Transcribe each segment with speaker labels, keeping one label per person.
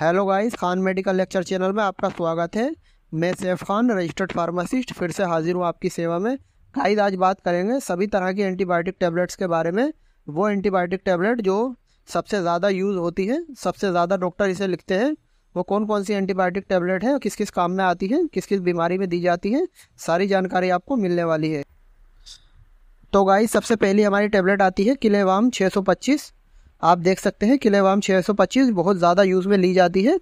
Speaker 1: hello guys Khan medical lecture channel में आपका स्वागत है मैं सैफ खान रजिस्टर्ड फार्मासिस्ट फिर से हाजिर हूँ आपकी सेवा में गाइस आज बात करेंगे सभी तरह की एंटीबायोटिक टैबलेट्स के बारे में वो एंटीबायोटिक टैबलेट जो सबसे ज़्यादा यूज़ होती है सबसे ज़्यादा डॉक्टर इसे लिखते हैं वो कौन कौन सी एंटीबायोटिक टैबलेट है किस किस काम में आती है किस किस बीमारी में दी जाती है सारी जानकारी आपको मिलने वाली है तो गाइस सबसे पहली हमारी टैबलेट आती है किलेवाम पच्चीस आप देख सकते हैं किलेवाम 625 बहुत ज़्यादा यूज़ में ली जाती है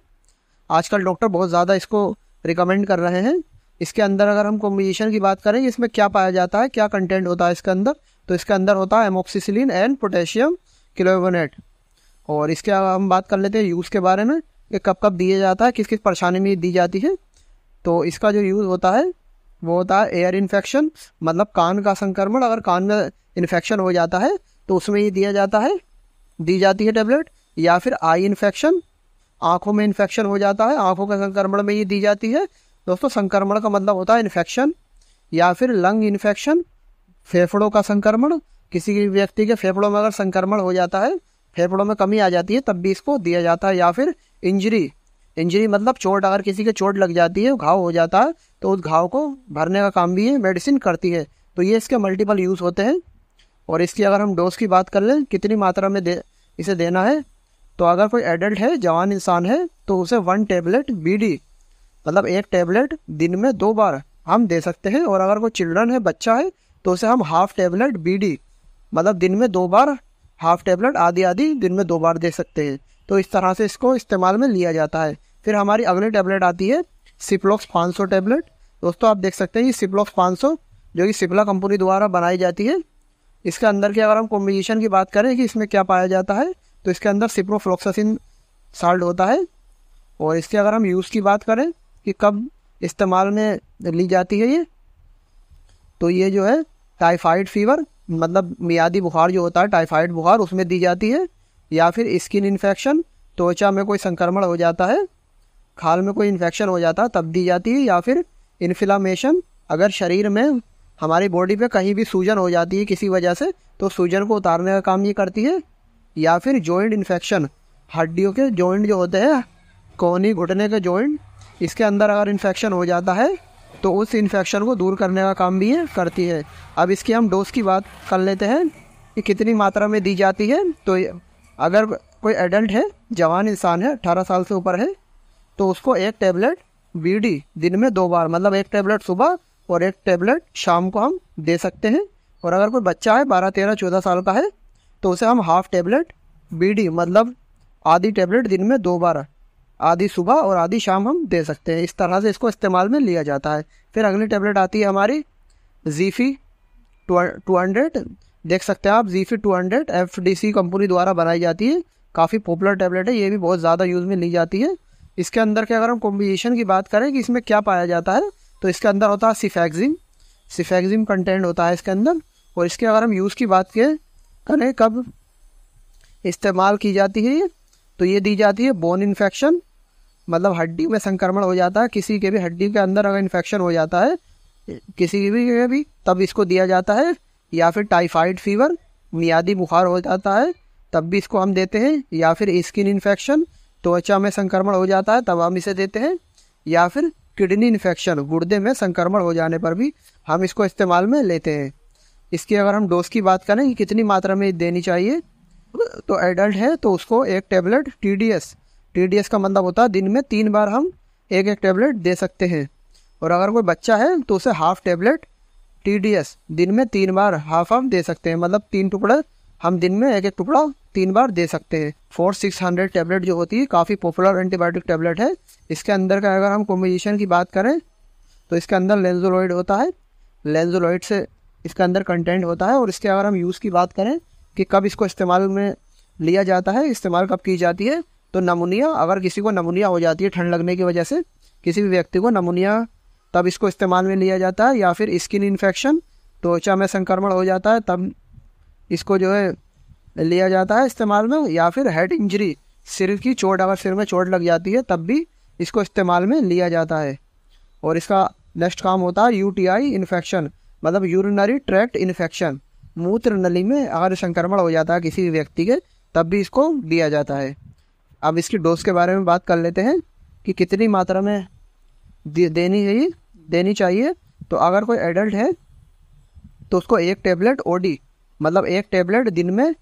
Speaker 1: आजकल डॉक्टर बहुत ज़्यादा इसको रिकमेंड कर रहे हैं इसके अंदर अगर हम कॉम्बिनेशन की बात करें इसमें क्या पाया जाता है क्या कंटेंट होता है इसके अंदर तो इसके अंदर होता है एमोक्सीसिलीन एंड पोटेशियम किलोवनेट और इसके हम बात कर लेते हैं यूज़ के बारे में कि कब कब दिया जाता है किस किस परेशानी में दी जाती है तो इसका जो यूज़ होता है वो होता है एयर इन्फेक्शन मतलब कान का संक्रमण अगर कान में इन्फेक्शन हो जाता है तो उसमें ये दिया जाता है दी जाती है टेबलेट या फिर आई इन्फेक्शन आंखों में इन्फेक्शन हो जाता है आंखों के संक्रमण में ये दी जाती है दोस्तों संक्रमण का मतलब होता है इन्फेक्शन या फिर लंग इन्फेक्शन फेफड़ों का संक्रमण किसी व्यक्ति के फेफड़ों में अगर संक्रमण हो जाता है फेफड़ों में कमी आ जाती है तब भी इसको दिया जाता है या फिर इंजरी इंजरी मतलब चोट अगर किसी के चोट लग जाती है घाव हो जाता है तो उस घाव को भरने का काम भी ये मेडिसिन करती है तो ये इसके मल्टीपल यूज़ होते हैं और इसकी अगर हम डोज की बात कर लें कितनी मात्रा में दे इसे देना है तो अगर कोई एडल्ट है जवान इंसान है तो उसे वन टेबलेट बीडी मतलब एक टेबलेट दिन में दो बार हम दे सकते हैं और अगर कोई चिल्ड्रन है बच्चा है तो उसे हम हाफ टेबलेट बीडी मतलब दिन में दो बार हाफ टेबलेट आदि आदि दिन में दो बार दे सकते हैं तो इस तरह से इसको इस्तेमाल में लिया जाता है फिर हमारी अगली टेबलेट आती है सिप्लॉक्स सौ टेबलेट दोस्तों आप देख सकते हैं ये सिप्लॉक्स सौ जो कि सिप्ला कंपनी द्वारा बनाई जाती है इसके अंदर की अगर हम कॉम्बिनेशन की बात करें कि इसमें क्या पाया जाता है तो इसके अंदर सिप्रोफ्लोक्सासिन साल्ट होता है और इसके अगर हम यूज़ की बात करें कि कब इस्तेमाल में ली जाती है ये तो ये जो है टाइफाइड फीवर मतलब मियादी बुखार जो होता है टाइफाइड बुखार उसमें दी जाती है या फिर स्किन इन्फेक्शन त्वचा में कोई संक्रमण हो जाता है खाल में कोई इन्फेक्शन हो जाता है तब दी जाती है या फिर इन्फ्लामेशन अगर शरीर में हमारी बॉडी पे कहीं भी सूजन हो जाती है किसी वजह से तो सूजन को उतारने का काम ये करती है या फिर जॉइंट इन्फेक्शन हड्डियों के जॉइंट जो होते हैं कोहनी घुटने के जॉइंट इसके अंदर अगर इन्फेक्शन हो जाता है तो उस इन्फेक्शन को दूर करने का काम भी ये करती है अब इसकी हम डोज की बात कर लेते हैं कि कितनी मात्रा में दी जाती है तो अगर कोई एडल्ट है जवान इंसान है अट्ठारह साल से ऊपर है तो उसको एक बी बीडी दिन में दो बार मतलब एक टेबलेट सुबह और एक टेबलेट शाम को हम दे सकते हैं और अगर कोई बच्चा है बारह तेरह चौदह साल का है तो उसे हम हाफ़ टेबलेट बी मतलब आधी टेबलेट दिन में दो बार आधी सुबह और आधी शाम हम दे सकते हैं इस तरह से इसको इस्तेमाल में लिया जाता है फिर अगली टेबलेट आती है हमारी जीफी टू हंड्रेड देख सकते हैं आप Zifi two hundred F D C company द्वारा बनाई जाती है काफ़ी पॉपुलर टेबलेट है ये भी बहुत ज़्यादा यूज़ में ली जाती है इसके अंदर के अगर हम कॉम्बिनेशन की बात करें कि इसमें क्या पाया जाता है तो इसके अंदर होता है सिफेक्जिम सिफेक्जिम कंटेंट होता है इसके अंदर और इसके अगर हम यूज़ की बात करें करें कब इस्तेमाल की जाती है तो ये दी जाती है बोन इन्फेक्शन मतलब हड्डी में संक्रमण हो जाता है किसी के भी हड्डी के अंदर अगर इन्फेक्शन हो जाता है किसी के भी के भी तब इसको दिया जाता है या फिर टाइफाइड फीवर मियादी बुखार हो जाता है तब भी इसको हम देते हैं या फिर स्किन इन्फेक्शन त्वचा में संक्रमण हो जाता है तब हम इसे देते हैं या फिर किडनी इन्फेक्शन गुर्दे में संक्रमण हो जाने पर भी हम इसको इस्तेमाल में लेते हैं इसकी अगर हम डोज की बात करें कि कितनी मात्रा में देनी चाहिए तो एडल्ट है तो उसको एक tablet T D S T D S का मतलब होता है दिन में तीन बार हम एक एक टेबलेट दे सकते हैं और अगर कोई बच्चा है तो उसे half tablet T D S दिन में तीन बार हाफ हम दे सकते हैं मतलब तीन टुकड़े हम दिन में एक एक टुकड़ा तीन बार दे सकते हैं फोर सिक्स हंड्रेड टेबलेट जो होती है काफ़ी पॉपुलर एंटीबायोटिक टेबलेट है इसके अंदर का अगर हम कॉम्बिनेशन की बात करें तो इसके अंदर लेंजोलॉइड होता है लेंजोलॉइड से इसके अंदर कंटेंट होता है और इसके अगर हम यूज़ की बात करें कि कब इसको इस्तेमाल में लिया जाता है इस्तेमाल कब की जाती है तो नमूनिया अगर किसी को नमूनिया हो जाती है ठंड लगने की वजह से किसी भी व्यक्ति को नमूनिया तब इसको इस्तेमाल में लिया जाता है या फिर स्किन इन्फेक्शन त्वचा में संक्रमण हो जाता है तब इसको जो है लिया जाता है इस्तेमाल में या फिर हेड इंजरी सिर की चोट अगर सिर में चोट लग जाती है तब भी इसको इस्तेमाल में लिया जाता है और इसका नेक्स्ट काम होता है यूटीआई इन्फेक्शन मतलब यूरिनरी ट्रैक्ट इन्फेक्शन मूत्र नली में अगर संक्रमण हो जाता है किसी भी व्यक्ति के तब भी इसको दिया जाता है अब इसकी डोज के बारे में बात कर लेते हैं कि कितनी मात्रा में देनी चाहिए देनी चाहिए तो अगर कोई एडल्ट है तो उसको एक टेबलेट ओडी मतलब एक टेबलेट दिन में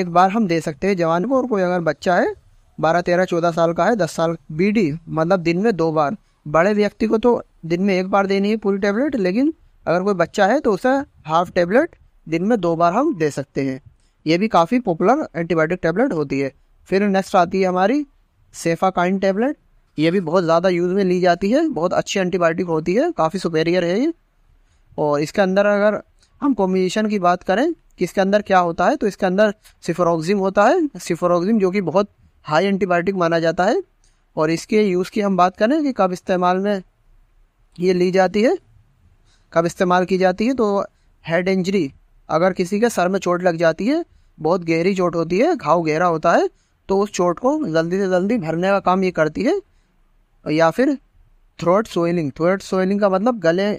Speaker 1: एक बार हम दे सकते हैं जवान को और कोई अगर बच्चा है बारह तेरह चौदह साल का है दस साल बीडी मतलब दिन में दो बार बड़े व्यक्ति को तो दिन में एक बार देनी है पूरी टैबलेट लेकिन अगर कोई बच्चा है तो उसे हाफ टैबलेट दिन में दो बार हम दे सकते हैं ये भी काफ़ी पॉपुलर एंटीबायोटिक टैबलेट होती है फिर नेक्स्ट आती है हमारी सेफाकाइन टैबलेट ये भी बहुत ज़्यादा यूज़ में ली जाती है बहुत अच्छी एंटीबायोटिक होती है काफ़ी सुपेरियर है ये और इसके अंदर अगर हम कॉम्बिनेशन की बात करें कि इसके अंदर क्या होता है तो इसके अंदर सिफोरोक्जिम होता है सिफोरोक्जिम जो कि बहुत हाई एंटीबायोटिक माना जाता है और इसके यूज़ की हम बात करें कि कब इस्तेमाल में ये ली जाती है कब इस्तेमाल की जाती है तो हेड इंजरी अगर किसी के सर में चोट लग जाती है बहुत गहरी चोट होती है घाव गहरा होता है तो उस चोट को जल्दी से जल्दी भरने का काम ये करती है या फिर थ्रोट सोइलिंग थ्रोट सोइलिंग का मतलब गले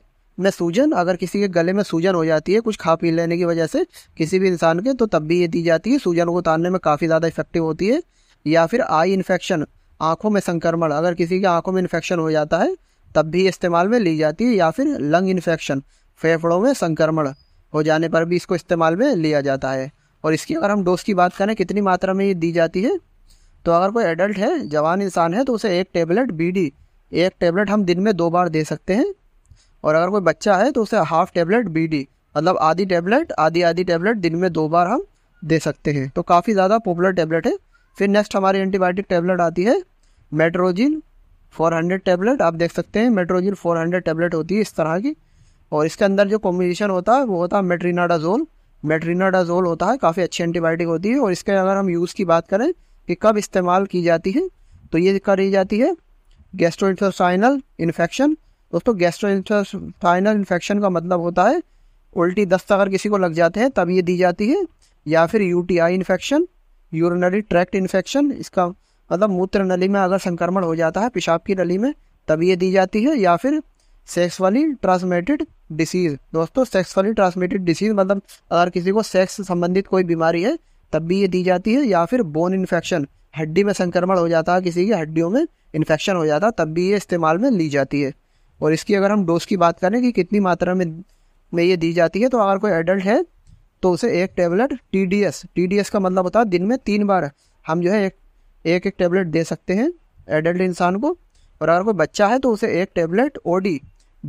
Speaker 1: में सूजन अगर किसी के गले में सूजन हो जाती है कुछ खा पी लेने की वजह से किसी भी इंसान के तो तब भी ये दी जाती है सूजन को उतारने में काफ़ी ज़्यादा इफेक्टिव होती है या फिर आई इन्फेक्शन आँखों में संक्रमण अगर किसी की आँखों में इन्फेक्शन हो जाता है तब भी इस्तेमाल में ली जाती है या फिर लंग इन्फेक्शन फेफड़ों में संक्रमण हो जाने पर भी इसको इस्तेमाल में लिया जाता है और इसकी अगर हम डोज की बात करें कितनी मात्रा में ये दी जाती है तो अगर कोई एडल्ट है जवान इंसान है तो उसे एक टेबलेट बी एक टेबलेट हम दिन में दो बार दे सकते हैं और अगर कोई बच्चा है तो उसे हाफ टेबलेट बी मतलब आधी टेबलेट आधी आधी टेबलेट दिन में दो बार हम दे सकते हैं तो काफ़ी ज़्यादा पॉपुलर टेबलेट है फिर नेक्स्ट हमारी एंटीबायोटिक टैबलेट आती है मेट्रोजिन 400 टैबलेट आप देख सकते हैं मेट्रोजिन 400 टैबलेट होती है इस तरह की और इसके अंदर जो कॉम्बिनेशन होता है वो होता है मेट्रीनाडाजोल मेट्रीनाडाजोल होता है काफ़ी अच्छी एंटीबायोटिक होती है और इसके अगर हम यूज़ की बात करें कि कब इस्तेमाल की जाती है तो ये करी जाती है गैस्ट्रो इंटेस्टाइनल इन्फेक्शन दोस्तों गैस्ट्रो इंटेस्टाइनल इन्फेक्शन का मतलब होता है उल्टी दस्त अगर किसी को लग जाते हैं तब ये दी जाती है या फिर eye infection urinary tract infection इसका मतलब मूत्र नली में अगर संक्रमण हो जाता है पेशाब की नली में तब ये दी जाती है या फिर सेक्सुअली ट्रांसमिटेड डिसीज़ दोस्तों सेक्सुअली ट्रांसमिटेड डिसीज़ मतलब अगर किसी को सेक्स संबंधित कोई बीमारी है तब भी ये दी जाती है या फिर बोन इन्फेक्शन हड्डी में संक्रमण हो जाता है किसी की हड्डियों में इन्फेक्शन हो जाता है तब भी ये इस्तेमाल में ली जाती है और इसकी अगर हम डोज की बात करें कि कितनी मात्रा में में ये दी जाती है तो अगर कोई एडल्ट है तो उसे एक tablet T D S T D S का मतलब होता है दिन में तीन बार हम जो है एक एक एक टेबलेट दे सकते हैं एडल्ट इंसान को और अगर कोई बच्चा है तो उसे एक टेबलेट ओ डी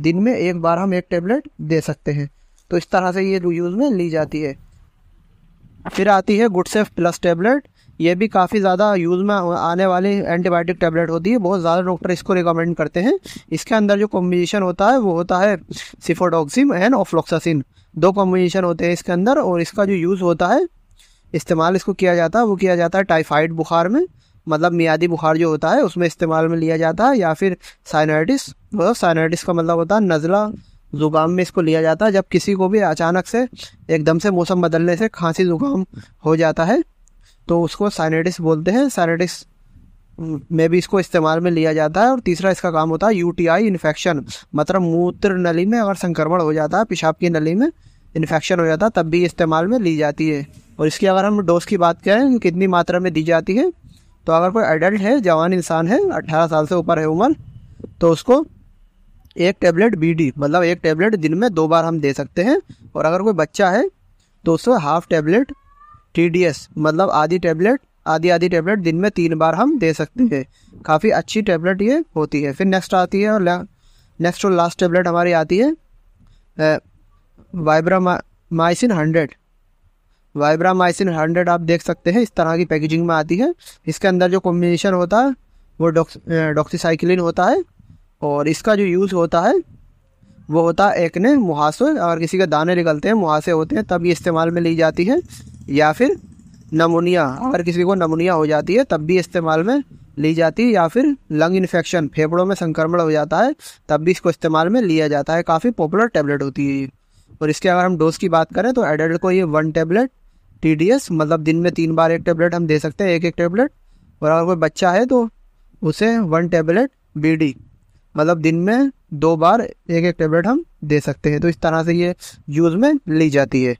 Speaker 1: दिन में एक बार हम एक टेबलेट दे सकते हैं तो इस तरह से ये यूज़ में ली जाती है फिर आती है गुड सेफ प्लस टेबलेट ये भी काफ़ी ज़्यादा यूज़ में आने वाली एंटीबायोटिक टैबलेट होती है बहुत ज़्यादा डॉक्टर इसको रिकमेंड करते हैं इसके अंदर जो कॉम्बिनेशन होता है वो होता है सिफोडॉक्सिम एंड ऑफ्लोक्सासिन दो कॉम्बिनेशन होते हैं इसके अंदर और इसका जो यूज़ होता है इस्तेमाल इसको किया जाता है वो किया जाता है टाइफाइड बुखार में मतलब मियादी बुखार जो होता है उसमें इस्तेमाल में लिया जाता है या फिर साइनाइटिस साइनाइटिस मतलब का मतलब होता है नज़ला ज़ुकाम में इसको लिया जाता है जब किसी को भी अचानक से एकदम से मौसम बदलने से खांसी ज़ुकाम हो जाता है तो उसको साइनेटिस बोलते हैं साइनेटिस में भी इसको इस्तेमाल में लिया जाता है और तीसरा इसका काम होता है यूटीआई इन्फेक्शन मतलब मूत्र नली में अगर संक्रमण हो जाता है पेशाब की नली में इन्फेक्शन हो जाता है तब भी इस्तेमाल में ली जाती है और इसकी अगर हम डोज की बात करें कितनी मात्रा में दी जाती है तो अगर कोई एडल्ट है जवान इंसान है अट्ठारह साल से ऊपर है उम्र तो उसको एक टेबलेट बी मतलब एक टेबलेट दिन में दो बार हम दे सकते हैं और अगर कोई बच्चा है तो उसको हाफ टेबलेट टी मतलब आधी टेबलेट आधी आधी टेबलेट दिन में तीन बार हम दे सकते हैं काफ़ी अच्छी टेबलेट ये होती है फिर नेक्स्ट आती है और नेक्स्ट और लास्ट टेबलेट हमारी आती है वाइब्रामाइसिन हंड्रेड वाइब्रामाइसिन हंड्रेड आप देख सकते हैं इस तरह की पैकेजिंग में आती है इसके अंदर जो कॉम्बिनेशन होता है वो डॉक्सीसाइक्लिन होता है और इसका जो यूज़ होता है वो होता है एक ने मुहासर और किसी के दाने निकलते हैं मुहासे होते हैं तब ये इस्तेमाल में ली जाती है या फिर नमोनिया अगर किसी को नमोनिया हो जाती है तब भी इस्तेमाल में ली जाती है या फिर लंग इन्फेक्शन फेफड़ों में संक्रमण हो जाता है तब भी इसको इस्तेमाल में लिया जाता है काफ़ी पॉपुलर टैबलेट होती है और इसके अगर हम डोज की बात करें तो एडल्ट को ये वन टैबलेट टी मतलब दिन में तीन बार एक टैबलेट हम दे सकते हैं एक एक टैबलेट और अगर कोई बच्चा है तो उसे वन टैबलेट बी मतलब दिन में दो बार एक एक टेबलेट हम दे सकते हैं तो इस तरह से ये यूज़ में ली जाती है